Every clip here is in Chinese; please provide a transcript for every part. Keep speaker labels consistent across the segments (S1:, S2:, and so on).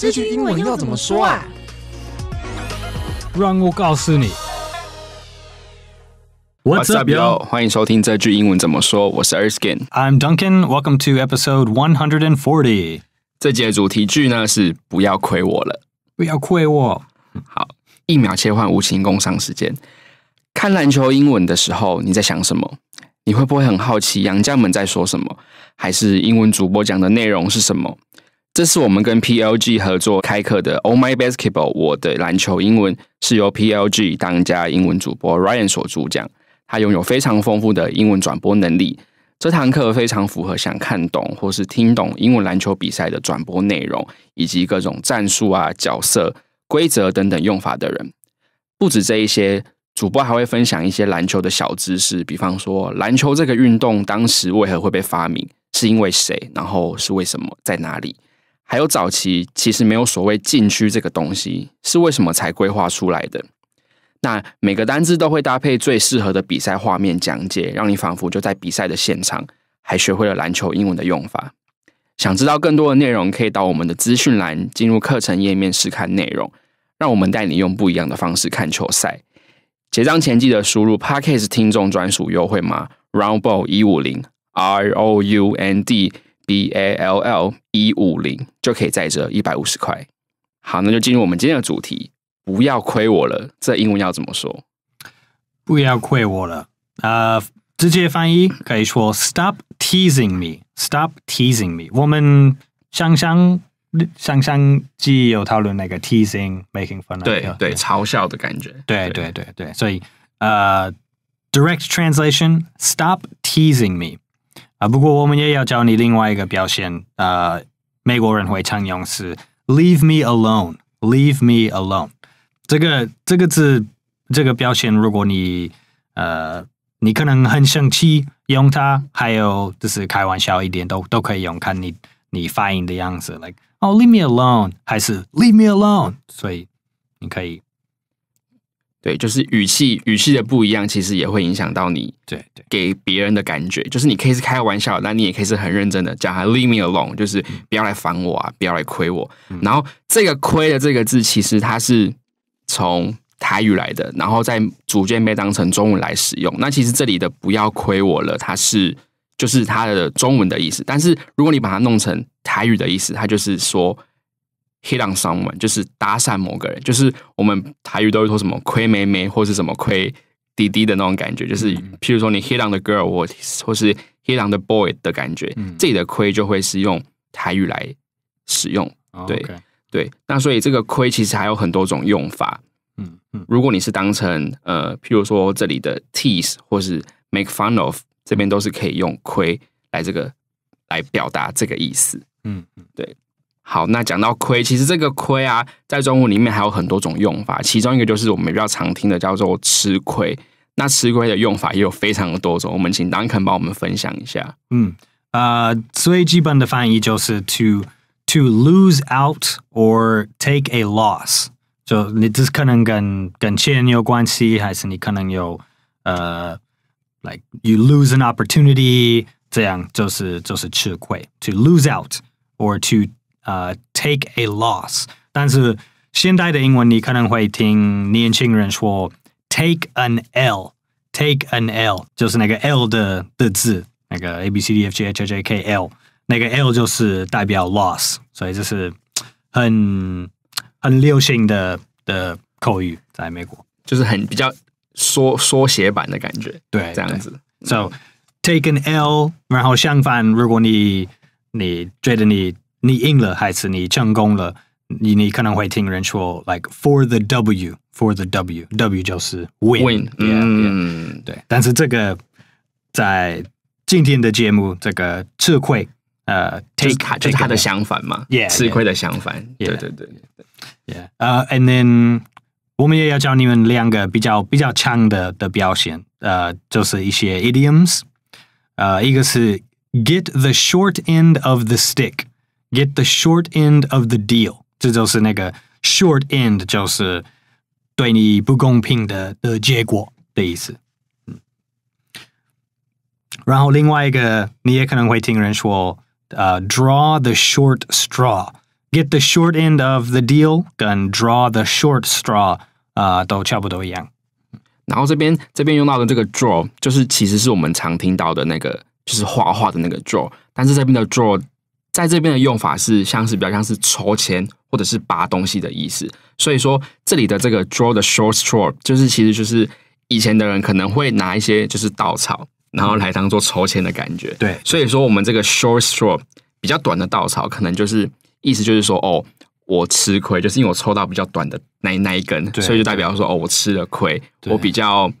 S1: 这句英文要怎么说啊？让我告诉你。我是 y 彪，
S2: 欢迎收听这句英文怎么说。我是 Erskin，I'm Duncan，Welcome to episode one hundred and forty。这集的主题句呢是不要亏我了，不要亏我。好，一秒切换无情工伤时间。看篮球英文的时候，你在想什么？你会不会很好奇杨将们在说什么，还是英文主播讲的内容是什么？这是我们跟 PLG 合作开课的《Oh My Basketball》我的篮球英文是由 PLG 当家英文主播 Ryan 所主讲，他拥有非常丰富的英文转播能力。这堂课非常符合想看懂或是听懂英文篮球比赛的转播内容，以及各种战术啊、角色、规则等等用法的人。不止这一些，主播还会分享一些篮球的小知识，比方说篮球这个运动当时为何会被发明，是因为谁，然后是为什么，在哪里。还有早期其实没有所谓禁区这个东西，是为什么才规划出来的？那每个单字都会搭配最适合的比赛画面讲解，让你仿佛就在比赛的现场，还学会了篮球英文的用法。想知道更多的内容，可以到我们的资讯栏进入课程页面试看内容。让我们带你用不一样的方式看球赛。结账前记得输入 p a r k e s 听众专属优惠码 Roundball 一五零 R O U N D。B A L L 一五零就可以再折一百五十块。好，那就进入我们今天的主题。不要亏我了，这英文要怎么说？
S1: 不要亏我了。呃，直接翻译可以说 “Stop teasing me, stop teasing me”。我们香香香香季有讨论那个 teasing, making fun，对对，
S2: 嘲笑的感觉。对对对对，所
S1: 以呃，direct translation, stop teasing me。啊，不过我们也要教你另外一个表现。呃，美国人会常用是 “leave me alone”，“leave me alone”。这个这个字这个表现，如果你呃你可能很生气用它，还有就是开玩笑一点都都可以用。看你你
S2: 发音的样子，like 哦 “leave me alone” 还是 “leave me alone”。所以你可以。对，就是语气语气的不一样，其实也会影响到你对对给别人的感觉。就是你可以是开玩笑，那你也可以是很认真的讲他 leave me alone，就是不要来烦我啊，不要来亏我。然后这个亏的这个字，其实它是从台语来的，然后再逐渐被当成中文来使用。那其实这里的不要亏我了，它是就是它的中文的意思。但是如果你把它弄成台语的意思，它就是说。someone，就是搭讪某个人，就是我们台语都会说什么亏妹妹或是什么亏弟弟的那种感觉，就是譬如说你 hit on the girl 或或是 the boy 的感觉，嗯，这里的亏就会是用台语来使用，对对，那所以这个亏其实还有很多种用法，嗯嗯，如果你是当成呃譬如说这里的 tease 或是 make fun of，这边都是可以用亏来这个来表达这个意思，嗯嗯，对。好，那讲到亏，其实这个亏啊，在中文里面还有很多种用法。其中一个就是我们比较常听的，叫做吃亏。那吃亏的用法也有非常的多种。我们请 d u n c a n 帮我们分享一下。嗯，呃，最基本的翻译就是
S1: to to lose out or take a loss。就你这可能跟跟钱有关系，还是你可能有呃，like you lose an opportunity，这样就是就是吃亏。to lose out or to 呃，take a loss，但是现代的英文你可能会听年轻人说 take an l，take an l 就是那个 l 的的字，那个 a b c d f g h i j k l 那个 l 就是代表 loss，所以这是很很流行的的
S2: 口语，在美国就是很比较缩缩写版的感觉，对，这样子
S1: ，so take an l，然后相反，如果你你觉得你你赢了，还是你成功了？你你可能会听人说，like for the W，for the W，W 就是 win。
S2: 嗯，
S1: 对。但是这个在今天的节目，这个吃亏，呃，take 就是它
S2: 的相反嘛，吃亏的相反。对对对对。
S1: Yeah. 呃，And then 我们也要教你们两个比较比较强的的表现，呃，就是一些 idioms。呃，一个是 get the short end of the stick。get the short end of the deal. 这就是那个 short end draw the short straw. Get the short end of the deal 跟 draw the short straw
S2: 啊、呃、都差不多一样。然后这边这边用到的这个 draw，就是其实是我们常听到的那个，就是画画的那个 draw。但是这边的 draw 在这边的用法是，像是比较像是抽签或者是拔东西的意思。所以说，这里的这个 draw the short straw，就是其实就是以前的人可能会拿一些就是稻草，然后来当做抽签的感觉。对，所以说我们这个 short straw，比较短的稻草，可能就是意思就是说，哦，我吃亏，就是因为我抽到比较短的那那一根，所以就代表说，哦，我吃了亏，我比较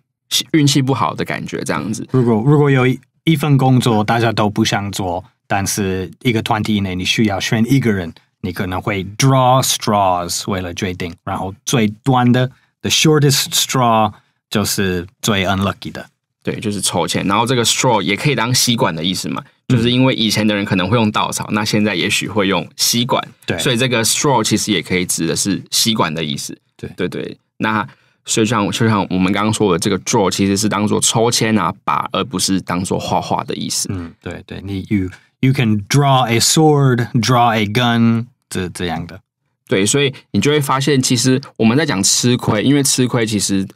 S2: 运气不好的感觉这样子。
S1: 如果如果有一份工作，大家都不想做。但是一个团体以内，你需要选一个人，你可能会 draw straws 为了决定，然后最短
S2: 的 the shortest straw 就是最 unlucky 的。对，就是抽签。然后这个 straw 也可以当吸管的意思嘛？就是因为以前的人可能会用稻草，那现在也许会用吸管，对，所以这个 straw 其实也可以指的是吸管的意思。对，对对。那所以像就像我们刚刚说的，这个 draw 其实是当做抽签啊，把而不是当做画画的意思。嗯，
S1: 对对，你 you You can draw a sword,
S2: draw a gun，这这样的。对，所以你就会发现，其实我们在讲吃亏，因为吃亏其实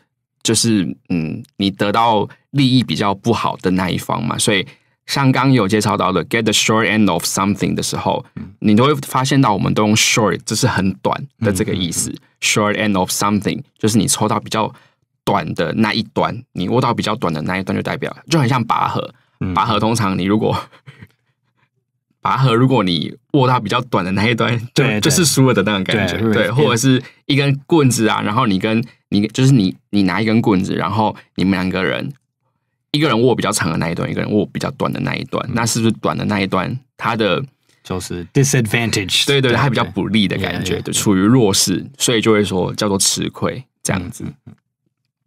S2: 就是嗯，你得到利益比较不好的那一方嘛。所以像刚有介绍到的，get the short end of something 的时候，你都会发现到，我们都用 short，这是很短的这个意思。short end of something 就是你抽到比较短的那一端，你握到比较短的那一端，就代表就很像拔河。拔河通常你如果拔河，如果你握到比较短的那一端，对，就是输了的那种感觉，对，或者是一根棍子啊，然后你跟你就是你，你拿一根棍子，然后你们两个人，一个人握比较长的那一段，一个人握比较短的那一段，那是不是短的那一段它的就是 disadvantage，对对，它比较不利的感觉，对，处于弱势，所以就会说叫做吃亏这样子。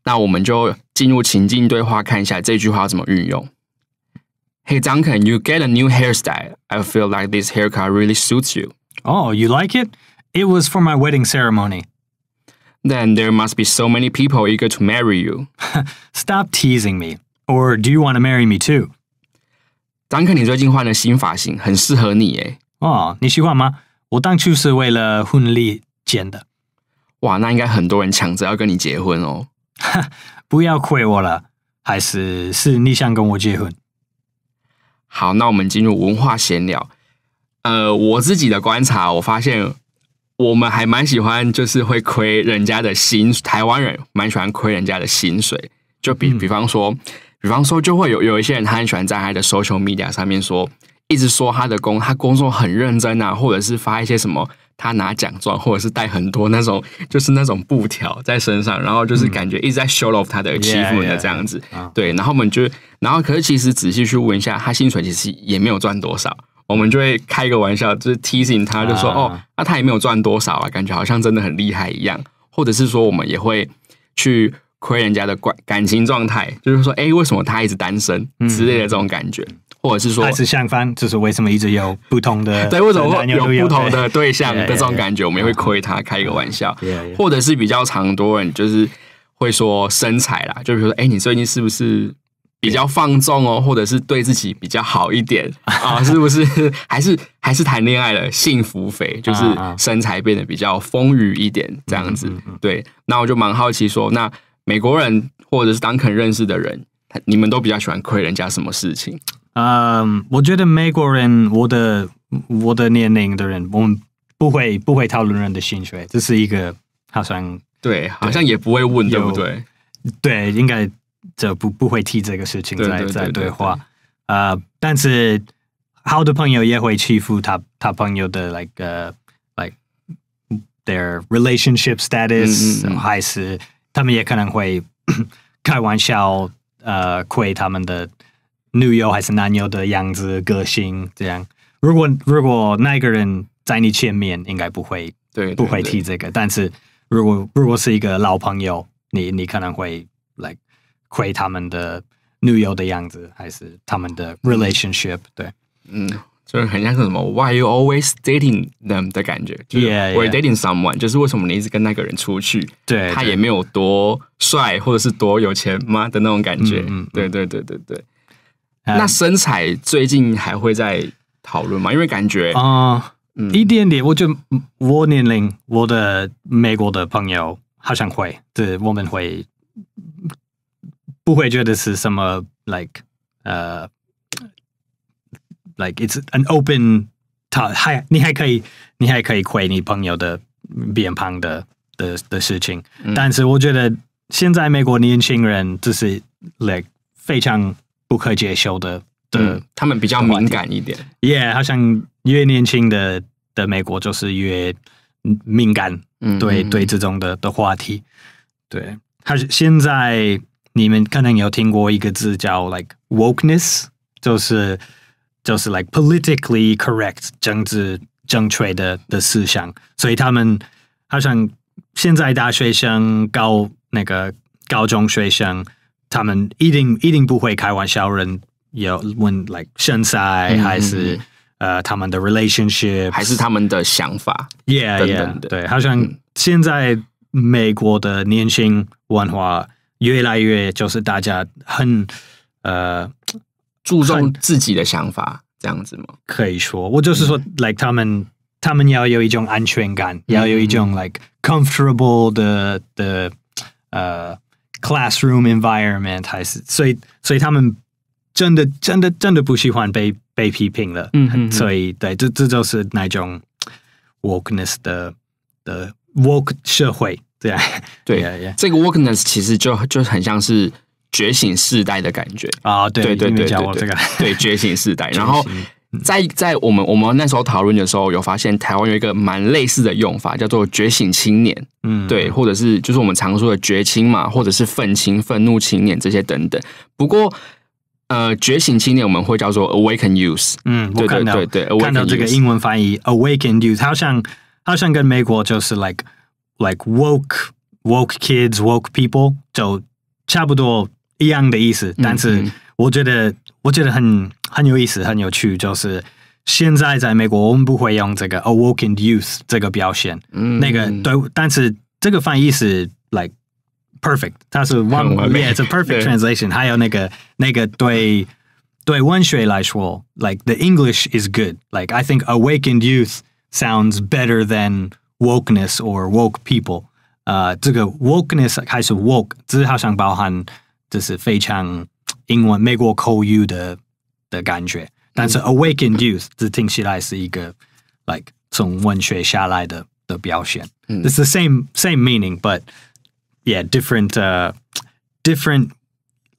S2: 那我们就进入情境对话，看一下这句话怎么运用。Hey Duncan, you get a new hairstyle. I feel like this haircut really suits you. Oh, you like it? It was for my wedding ceremony. Then there must be so many people eager to marry you. Stop teasing me. Or do you want to marry me too? Duncan, you Oh, Duncan，你最近换了新发型，很适合你耶。哦，你喜欢吗？我当初是为了婚礼剪的。哇，那应该很多人抢着要跟你结婚哦。不要亏我了，还是是你想跟我结婚？好，那我们进入文化闲聊。呃，我自己的观察，我发现我们还蛮喜欢，就是会亏人家的薪。台湾人蛮喜欢亏人家的薪水，就比比方说，比方说就会有有一些人，他很喜欢在他的 social media 上面说，一直说他的工，他工作很认真啊，或者是发一些什么。他拿奖状，或者是带很多那种，就是那种布条在身上，然后就是感觉一直在 show off 他的欺负的这样子。对，然后我们就，然后可是其实仔细去问一下，他薪水其实也没有赚多少。我们就会开一个玩笑，就是提醒他，就说：“哦，那他也没有赚多少啊，感觉好像真的很厉害一样。”或者是说，我们也会去亏人家的关感情状态，就是说：“哎，为什么他一直单身之类的这种感觉。”或者是说，还是
S1: 相反，就是为什么一直有不同的，对，或什有有不同的对象，这种感觉，我
S2: 们也会亏他开一个玩笑，或者是比较常多人就是会说身材啦，就比如说，哎，你最近是不是比较放纵哦，或者是对自己比较好一点 啊？是不是？还是还是谈恋爱了，幸福肥，就是身材变得比较丰腴一点这样子。对，那我就蛮好奇，说那美国人或者是当肯认识的人，你们都比较喜欢亏人家什么事情？
S1: 嗯，我觉得美国人，我的我的年龄的人，我们不会不会讨论人的薪水，这是一个好像对，好像也不会问，对不对？对，应该就不不会提这个事情在在对话。呃，但是好的朋友也会欺负他他朋友的那个。like their relationship status，还是他们也可能会 开玩笑呃，亏他们的。女友还是男友的样子、个性这样。如果如果那个人在你前面，应该不会对，不会提这个。但是如果如果是一个老朋友，你你可能会来窥他们的女友的样子，还是
S2: 他们的 relationship？对，嗯，就是很像是什么 Why you always dating them 的感觉？就是 Why dating someone？就是为什么你一直跟那个人出去？对，他也没有多帅，或者是多有钱吗的那种感觉。对对对对对。那身材最近还会在讨论吗？因为感觉啊，
S1: 一点点。我就我年龄，我的美国的朋友好像会对，我们会不会觉得是什么 like 呃，like it's an open 他还你还可以，你还可以回你朋友的变胖的的的事情。但是我觉得现在美国年轻人就是 like 非常。不可接受的，
S2: 对，他们比较敏感一点。
S1: Yeah，好像越年轻的的美国就是越敏感，对对这种的的话题。对，还是现在你们可能有听过一个字叫 like woke ness，就是就是 like politically correct 政治正确的的思想。所以他们好像现在大学生、高那个高中学生。他们一定一定不会开玩笑，人要问，like 身材还是呃他们的 relationship，还是他们的
S2: 想法，yeah yeah，
S1: 对，好像现在美国的年轻文化越来越就是大家很呃注重自己的想法，这样子吗？可以说，我就是说，like 他们，他们要有一种安全感，要有一种 like comfortable 的的呃。Classroom environment 还是所以，所以他们真的真的真的不喜欢被被批评了。嗯嗯，所以对，这这就是那
S2: 种，workness 的的
S1: work 社会，
S2: 对对呀，这个 workness 其实就就很像是觉醒世代的感觉啊。对对对对，讲我这个对觉醒世代，然后。在在我们我们那时候讨论的时候，有发现台湾有一个蛮类似的用法，叫做“觉醒青年”，嗯，对，或者是就是我们常说的“绝亲嘛，或者是“愤青”“愤怒青年”这些等等。不过，呃，“觉醒青年”我们会叫做 “awaken youth”，嗯，对对对对，看到这个英文翻译
S1: “awaken youth”，好像好像跟美国就是 like like woke woke kids woke people 就差不多一样的意思，但是我觉得。我觉得很很有意思，很有趣，就是现在在美国我们不会用这个 awoken youth 这个表现，嗯、那个对，但是这个翻译是 like perfect。它是 perfect，它是完美，it's a perfect translation。还有那个那个对对文学来说，like the English is good，like I think awakened youth sounds better than wokeness or woke people。呃，这个 wokeness 还是 woke，只是好像包含就是非常。英文美国口语的的感觉，但是 make 过 call awaken you 只听起来是一个 like 从文学下来的的表现。嗯、It's the same same meaning, but
S2: yeah, different uh, different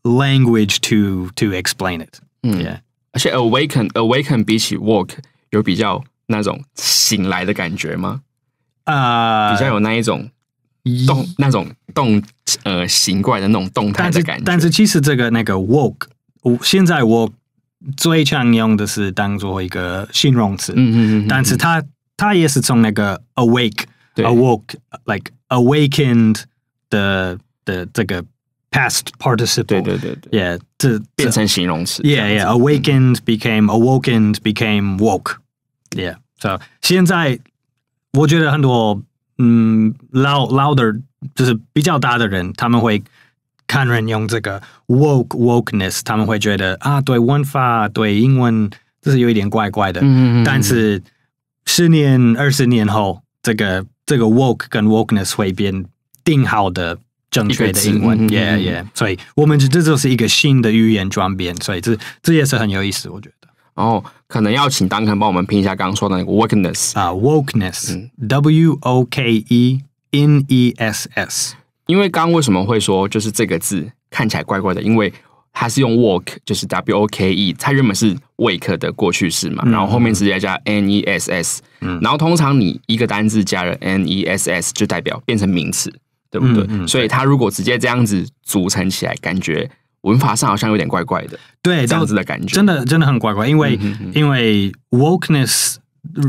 S2: language to to explain it. 嗯，yeah. awaken awaken 比起 walk 有比较那种醒来的感觉吗？呃，比较有那一种动那种动呃形怪的那种动态的感觉。但是其实这个那个 woke，现
S1: 在我最常用的是当做一个形容词，嗯嗯嗯，但是它它也是从那个 like awakened past participle. 对对对对。Yeah, Yeah yeah. Awakened became awoken became woke. Yeah. So um, louder. 就是比较大的人，他们会看人用这个 woke woke ness，他们会觉得啊，对文法，对英文，这是有一点怪怪的。嗯嗯但是十年、二十年后，这个这个 woke 跟 woke ness 会变定好
S2: 的、正确的英文。yeah yeah。所以，我们这这就是一个新的语言转变。所以，这这也是很有意思，我觉得。哦，可能要请丹肯帮我们拼一下刚刚说的那个 woke ness 啊，woke ness，W O K E。n e s s，因为刚刚为什么会说就是这个字看起来怪怪的？因为它是用 w o l k 就是 w o k e，它原本是 wake 的过去式嘛，然后后面直接加 n e s s，然后通常你一个单字加了 n e s s 就代表变成名词，对不对？所以它如果直接这样子组成起来，感觉文法上好像有点怪怪的，对这样子的感觉，真的真的很怪怪，因为因为 wokeness。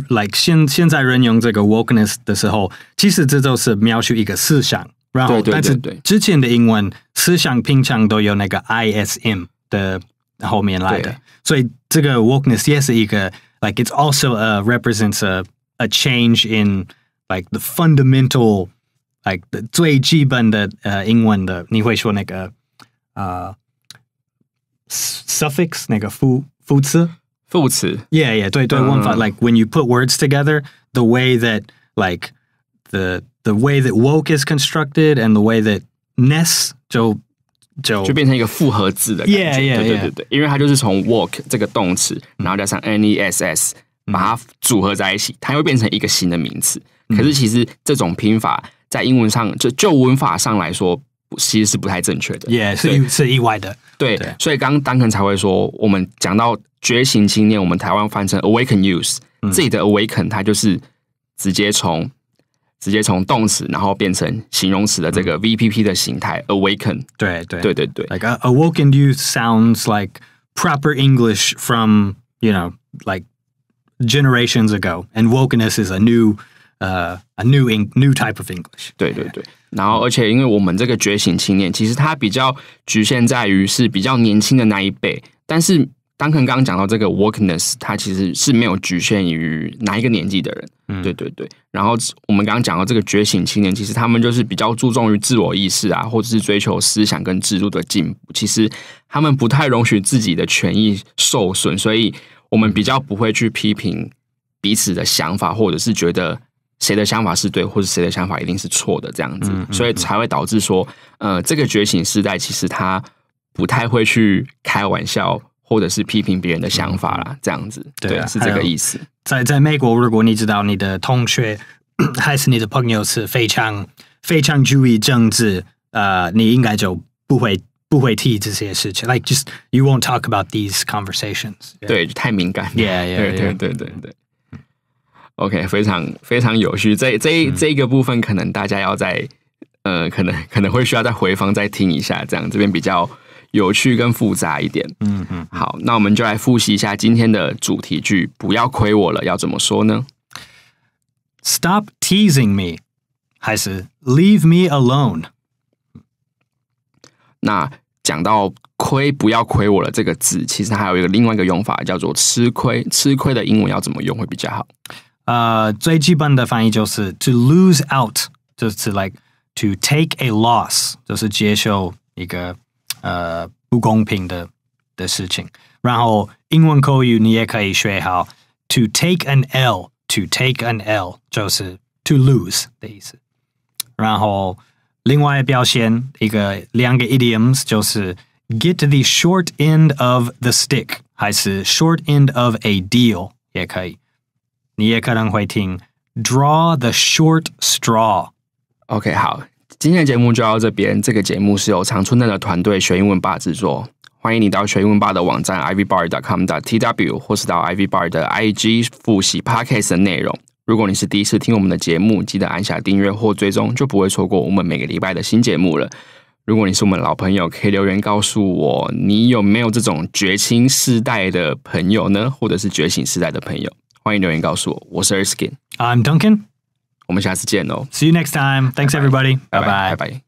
S2: like
S1: 现现在人用这个 wokeness 的时候，其实这就是描述一个思想。然后，对对对但是之前的英文思想平常都有那个 ism 的后面来的，所以这个 wokeness 也是一个 like it's also a represents a a change in like the fundamental like the 最基本的呃英文的，你会说那个呃 suffix 那个副副词。副词. Yeah, yeah. 对,对, um, like when you put words together, the way that like the the way that woke is constructed and the way
S2: that ness 就就就变成一个复合字的感觉。Yeah, yeah, 对对对对，因为它就是从 walk 这个动词，然后加上 ness 其实是不太正确的，也是是意外的。对，所以刚刚丹肯才会说，我们讲到觉醒青年，我们台湾翻成 awaken youth，自己的 awaken 它就是直接从直接从动词，然后变成形容词的这个 VPP 的形态 awaken。对对对对对，like awakened youth sounds
S1: like proper English from you know like generations ago，and
S2: wokeness is a new uh a new new type of English。对对对。然后，而且，因为我们这个觉醒青年，其实他比较局限在于是比较年轻的那一辈。但是，当肯刚刚讲到这个 “workness”，他其实是没有局限于哪一个年纪的人。嗯，对对对。然后，我们刚刚讲到这个觉醒青年，其实他们就是比较注重于自我意识啊，或者是追求思想跟制度的进步。其实，他们不太容许自己的权益受损，所以我们比较不会去批评彼此的想法，或者是觉得。谁的想法是对，或者谁的想法一定是错的，这样子，所以才会导致说，呃，这个觉醒时代其实他不太会去开玩笑，或者是批评别人的想法啦，这样子，对，啊是这个意思。
S1: 在在美国，如果你知道你的同学 还是你的朋友是非常非常注意政治，呃，你应该就不会不会提这些事情，like just you won't talk about these conversations。对，太敏感，yeah 对，e a h yeah yeah yeah yeah。
S2: OK，非常非常有趣。这这这一个部分，可能大家要在呃，可能可能会需要再回放再听一下，这样这边比较有趣跟复杂一点。嗯嗯，好，那我们就来复习一下今天的主题句。不要亏我了，要怎么说呢
S1: ？Stop teasing me，还是 Leave me alone？
S2: 那讲到亏不要亏我了这个字，其实还有一个另外一个用法叫做吃亏。吃亏的英文要怎么用会比较好？呃，最基本的翻译就是 “to lose out”，就是 like“to take a
S1: loss”，就是接受一个呃不公平的的事情。然后英文口语你也可以学好 “to take an L”，“to take an L” 就是 “to lose” 的意思。然后另外表现一个两个 idioms 就是 “get the short end of the stick” 还是 “short end of a deal” 也可以。你也可能会
S2: 听 Draw the short straw。OK，好，今天的节目就到这边。这个节目是由常春藤的团队学英文吧制作。欢迎你到学英文吧的网站 ivbar.com.tw 或是到 ivbar 的 IG 复习 podcast 的内容。如果你是第一次听我们的节目，记得按下订阅或追踪，就不会错过我们每个礼拜的新节目了。如果你是我们老朋友，可以留言告诉我你有没有这种绝清世代的朋友呢，或者是觉醒世代的朋友。欢迎留言告诉我。我是 Erskine，I'm Duncan，我们下次见喽。See you next time. Thanks everybody. Bye bye.